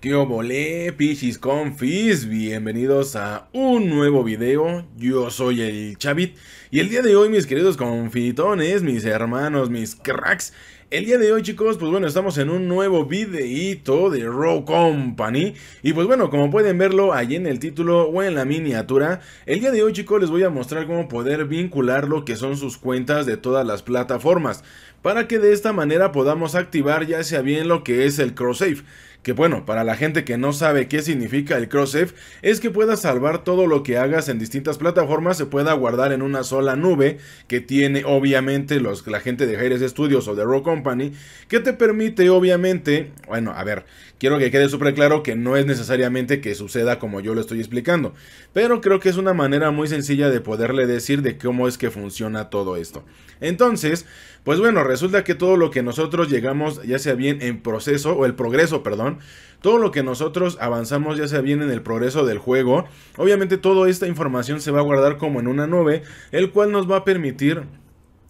¿Qué obole, pichis confis? Bienvenidos a un nuevo video. Yo soy el Chavit y el día de hoy, mis queridos confitones, mis hermanos, mis cracks. El día de hoy, chicos, pues bueno, estamos en un nuevo videito de Raw Company. Y pues bueno, como pueden verlo allí en el título o en la miniatura, el día de hoy, chicos, les voy a mostrar cómo poder vincular lo que son sus cuentas de todas las plataformas. Para que de esta manera podamos activar ya sea bien lo que es el cross-save. Que bueno, para la gente que no sabe qué significa el crossf, es que puedas salvar todo lo que hagas en distintas plataformas, se pueda guardar en una sola nube, que tiene obviamente los, la gente de Jaires Studios o de Raw Company, que te permite obviamente, bueno, a ver, quiero que quede súper claro que no es necesariamente que suceda como yo lo estoy explicando, pero creo que es una manera muy sencilla de poderle decir de cómo es que funciona todo esto. Entonces, pues bueno, resulta que todo lo que nosotros llegamos, ya sea bien en proceso, o el progreso, perdón, todo lo que nosotros avanzamos, ya sea bien en el progreso del juego, obviamente toda esta información se va a guardar como en una nube, el cual nos va a permitir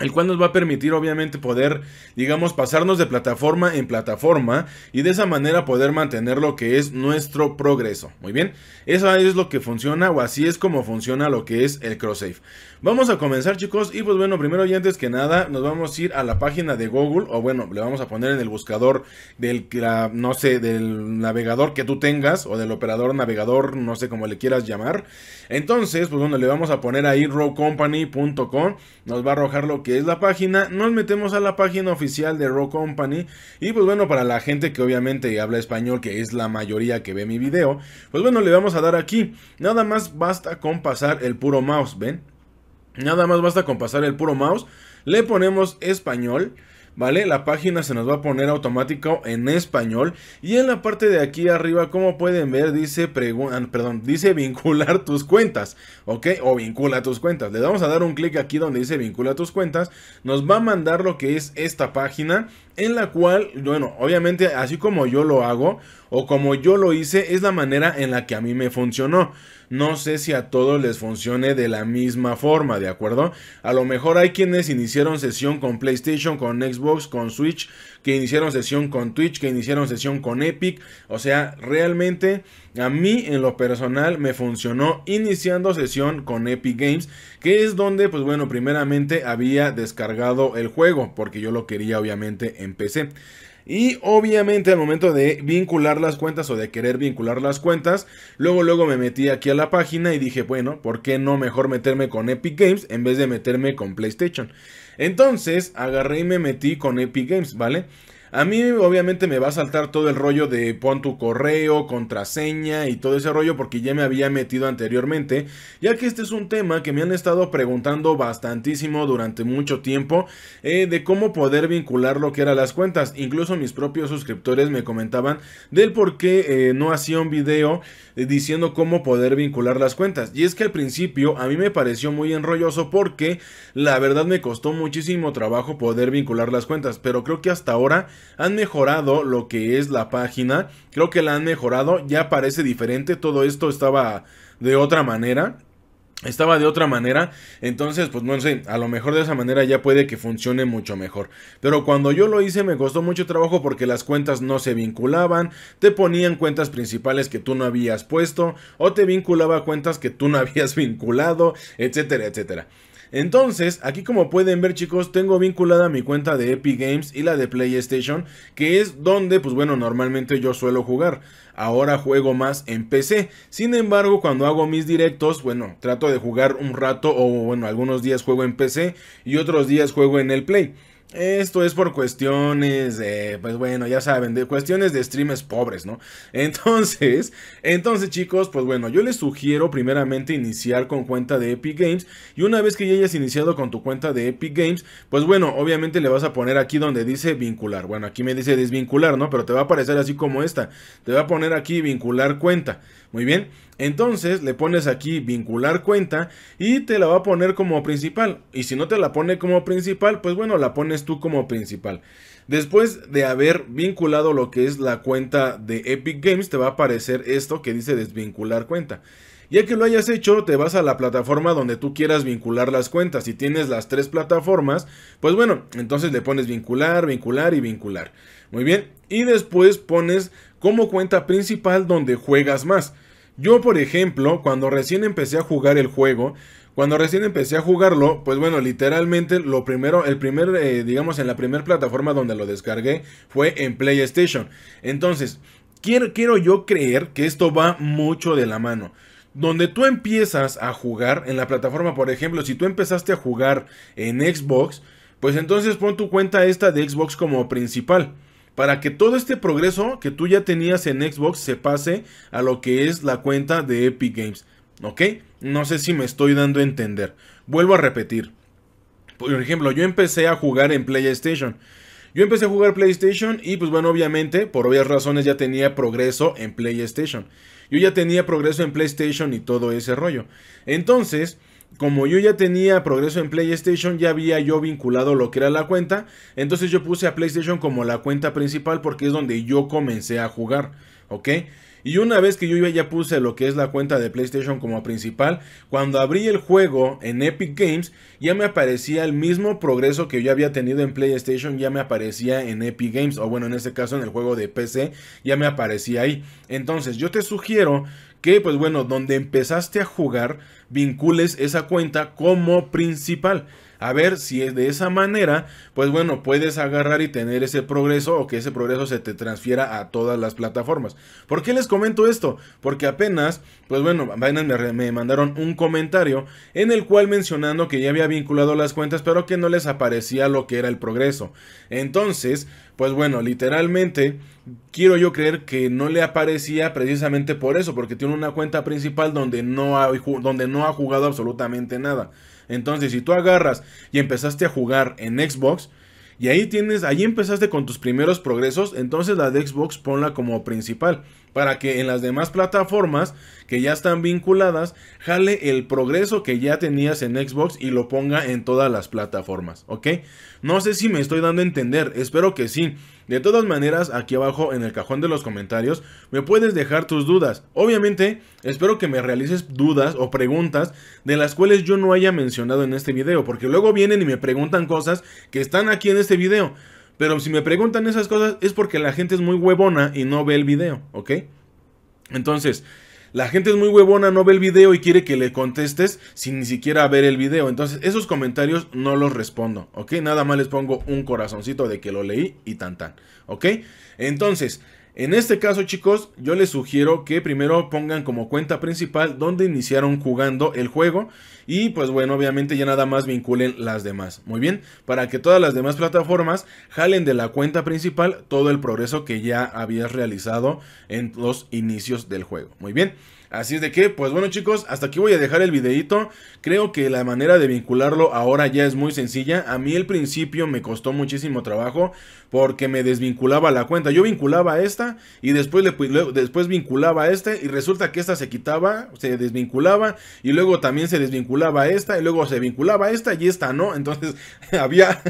el cual nos va a permitir obviamente poder, digamos, pasarnos de plataforma en plataforma y de esa manera poder mantener lo que es nuestro progreso. Muy bien, eso es lo que funciona o así es como funciona lo que es el cross Vamos a comenzar chicos y pues bueno, primero y antes que nada nos vamos a ir a la página de Google o bueno, le vamos a poner en el buscador del, no sé, del navegador que tú tengas o del operador navegador, no sé cómo le quieras llamar. Entonces, pues bueno, le vamos a poner ahí rowcompany.com, nos va a arrojar lo que es la página, nos metemos a la página oficial de Rock Company. Y pues bueno, para la gente que obviamente habla español, que es la mayoría que ve mi video, pues bueno, le vamos a dar aquí. Nada más basta con pasar el puro mouse, ¿ven? Nada más basta con pasar el puro mouse. Le ponemos español. ¿vale? La página se nos va a poner automático en español y en la parte de aquí arriba, como pueden ver, dice, ah, perdón, dice vincular tus cuentas, ¿ok? O vincula tus cuentas. Le vamos a dar un clic aquí donde dice vincula tus cuentas. Nos va a mandar lo que es esta página en la cual, bueno, obviamente así como yo lo hago o como yo lo hice, es la manera en la que a mí me funcionó. No sé si a todos les funcione de la misma forma, ¿de acuerdo? A lo mejor hay quienes iniciaron sesión con PlayStation, con Xbox, con Switch, que iniciaron sesión con Twitch, que iniciaron sesión con Epic. O sea, realmente a mí en lo personal me funcionó iniciando sesión con Epic Games, que es donde pues bueno, primeramente había descargado el juego, porque yo lo quería obviamente en PC. Y obviamente al momento de vincular las cuentas o de querer vincular las cuentas, luego luego me metí aquí a la página y dije, bueno, ¿por qué no mejor meterme con Epic Games en vez de meterme con PlayStation? Entonces agarré y me metí con Epic Games, ¿vale? A mí obviamente me va a saltar todo el rollo de pon tu correo, contraseña y todo ese rollo porque ya me había metido anteriormente, ya que este es un tema que me han estado preguntando bastantísimo durante mucho tiempo eh, de cómo poder vincular lo que eran las cuentas. Incluso mis propios suscriptores me comentaban del por qué eh, no hacía un video eh, diciendo cómo poder vincular las cuentas. Y es que al principio a mí me pareció muy enrolloso porque la verdad me costó muchísimo trabajo poder vincular las cuentas, pero creo que hasta ahora han mejorado lo que es la página, creo que la han mejorado, ya parece diferente, todo esto estaba de otra manera. Estaba de otra manera, entonces pues no sé, a lo mejor de esa manera ya puede que funcione mucho mejor. Pero cuando yo lo hice me costó mucho trabajo porque las cuentas no se vinculaban, te ponían cuentas principales que tú no habías puesto o te vinculaba cuentas que tú no habías vinculado, etcétera, etcétera. Entonces, aquí como pueden ver chicos, tengo vinculada mi cuenta de Epic Games y la de PlayStation, que es donde, pues bueno, normalmente yo suelo jugar. Ahora juego más en PC. Sin embargo, cuando hago mis directos, bueno, trato de jugar un rato o bueno, algunos días juego en PC y otros días juego en el Play. Esto es por cuestiones, de pues bueno, ya saben, de cuestiones de streamers pobres, ¿no? Entonces, entonces chicos, pues bueno, yo les sugiero primeramente iniciar con cuenta de Epic Games y una vez que ya hayas iniciado con tu cuenta de Epic Games, pues bueno, obviamente le vas a poner aquí donde dice vincular, bueno, aquí me dice desvincular, ¿no? Pero te va a aparecer así como esta, te va a poner aquí vincular cuenta, muy bien, entonces le pones aquí vincular cuenta y te la va a poner como principal. Y si no te la pone como principal, pues bueno, la pones tú como principal. Después de haber vinculado lo que es la cuenta de Epic Games, te va a aparecer esto que dice desvincular cuenta. Ya que lo hayas hecho, te vas a la plataforma donde tú quieras vincular las cuentas. Si tienes las tres plataformas, pues bueno, entonces le pones vincular, vincular y vincular. Muy bien. Y después pones como cuenta principal donde juegas más. Yo, por ejemplo, cuando recién empecé a jugar el juego, cuando recién empecé a jugarlo, pues bueno, literalmente lo primero, el primer, eh, digamos, en la primera plataforma donde lo descargué fue en PlayStation. Entonces, quiero, quiero yo creer que esto va mucho de la mano donde tú empiezas a jugar en la plataforma, por ejemplo, si tú empezaste a jugar en Xbox, pues entonces pon tu cuenta esta de Xbox como principal para que todo este progreso que tú ya tenías en Xbox se pase a lo que es la cuenta de Epic Games. ¿Ok? No sé si me estoy dando a entender. Vuelvo a repetir. Por ejemplo, yo empecé a jugar en PlayStation. Yo empecé a jugar PlayStation y pues bueno, obviamente, por obvias razones ya tenía progreso en PlayStation. Yo ya tenía progreso en PlayStation y todo ese rollo. Entonces, como yo ya tenía progreso en PlayStation, ya había yo vinculado lo que era la cuenta. Entonces yo puse a PlayStation como la cuenta principal porque es donde yo comencé a jugar. ¿Ok? Y una vez que yo ya puse lo que es la cuenta de PlayStation como principal, cuando abrí el juego en Epic Games, ya me aparecía el mismo progreso que yo había tenido en PlayStation, ya me aparecía en Epic Games, o bueno, en este caso en el juego de PC, ya me aparecía ahí. Entonces yo te sugiero que pues bueno, donde empezaste a jugar, vincules esa cuenta como principal. A ver si es de esa manera, pues bueno, puedes agarrar y tener ese progreso o que ese progreso se te transfiera a todas las plataformas. ¿Por qué les comento esto? Porque apenas, pues bueno, me, me mandaron un comentario en el cual mencionando que ya había vinculado las cuentas, pero que no les aparecía lo que era el progreso. Entonces, pues bueno, literalmente quiero yo creer que no le aparecía precisamente por eso, porque tiene una cuenta principal donde no ha, donde no ha jugado absolutamente nada. Entonces, si tú agarras y empezaste a jugar en Xbox, y ahí tienes, ahí empezaste con tus primeros progresos, entonces la de Xbox ponla como principal para que en las demás plataformas que ya están vinculadas jale el progreso que ya tenías en Xbox y lo ponga en todas las plataformas, ¿ok? No sé si me estoy dando a entender, espero que sí. De todas maneras, aquí abajo en el cajón de los comentarios me puedes dejar tus dudas. Obviamente, espero que me realices dudas o preguntas de las cuales yo no haya mencionado en este video, porque luego vienen y me preguntan cosas que están aquí en este video. Pero si me preguntan esas cosas es porque la gente es muy huevona y no ve el video, ¿ok? Entonces, la gente es muy huevona, no ve el video y quiere que le contestes sin ni siquiera ver el video. Entonces, esos comentarios no los respondo, ¿ok? Nada más les pongo un corazoncito de que lo leí y tan tan, ¿ok? Entonces, en este caso, chicos, yo les sugiero que primero pongan como cuenta principal donde iniciaron jugando el juego y pues bueno, obviamente ya nada más vinculen las demás. Muy bien, para que todas las demás plataformas jalen de la cuenta principal todo el progreso que ya habías realizado en los inicios del juego. Muy bien. Así es de que, pues bueno chicos, hasta aquí voy a dejar el videito. Creo que la manera de vincularlo ahora ya es muy sencilla. A mí el principio me costó muchísimo trabajo porque me desvinculaba la cuenta. Yo vinculaba esta y después, le, después vinculaba esta y resulta que esta se quitaba, se desvinculaba y luego también se desvinculaba esta y luego se vinculaba esta y esta no. Entonces había,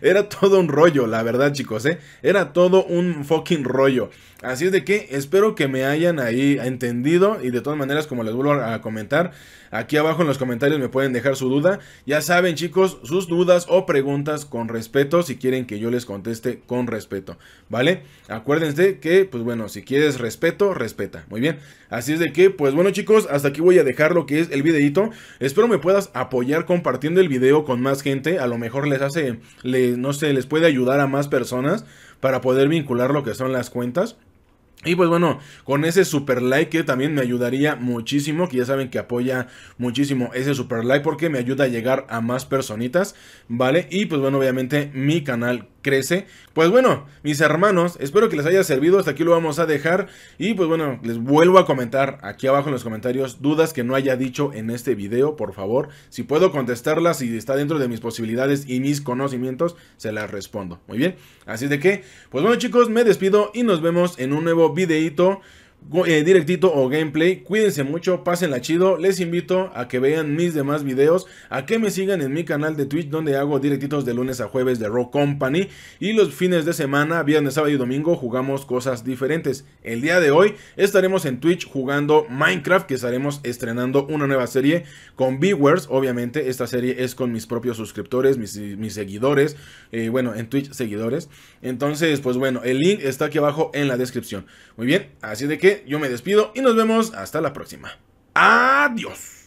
era todo un rollo, la verdad chicos, ¿eh? Era todo un fucking rollo. Así es de que espero que me hayan ahí entendido y de todas maneras como les vuelvo a comentar, aquí abajo en los comentarios me pueden dejar su duda. Ya saben chicos, sus dudas o preguntas con respeto si quieren que yo les conteste con respeto, ¿vale? Acuérdense que, pues bueno, si quieres respeto, respeta, muy bien. Así es de que, pues bueno chicos, hasta aquí voy a dejar lo que es el videito. Espero me puedas apoyar compartiendo el video con más gente, a lo mejor les hace, no sé, les puede ayudar a más personas para poder vincular lo que son las cuentas. Y pues bueno, con ese super like que también me ayudaría muchísimo, que ya saben que apoya muchísimo ese super like porque me ayuda a llegar a más personitas, ¿vale? Y pues bueno, obviamente mi canal crece. Pues bueno, mis hermanos, espero que les haya servido, hasta aquí lo vamos a dejar. Y pues bueno, les vuelvo a comentar aquí abajo en los comentarios dudas que no haya dicho en este video, por favor. Si puedo contestarlas, y está dentro de mis posibilidades y mis conocimientos, se las respondo. Muy bien, así de que, pues bueno chicos, me despido y nos vemos en un nuevo videito eh, directito o gameplay. Cuídense mucho, pásenla chido. Les invito a que vean mis demás videos, a que me sigan en mi canal de Twitch donde hago directitos de lunes a jueves de Rock Company y los fines de semana, viernes, sábado y domingo jugamos cosas diferentes. El día de hoy estaremos en Twitch jugando Minecraft que estaremos estrenando una nueva serie con viewers. Obviamente esta serie es con mis propios suscriptores, mis, seguidores, eh, bueno, en Twitch seguidores. Entonces, pues bueno, el link está aquí abajo en la descripción. Muy bien, así de que yo me despido y nos vemos hasta la próxima. Adiós.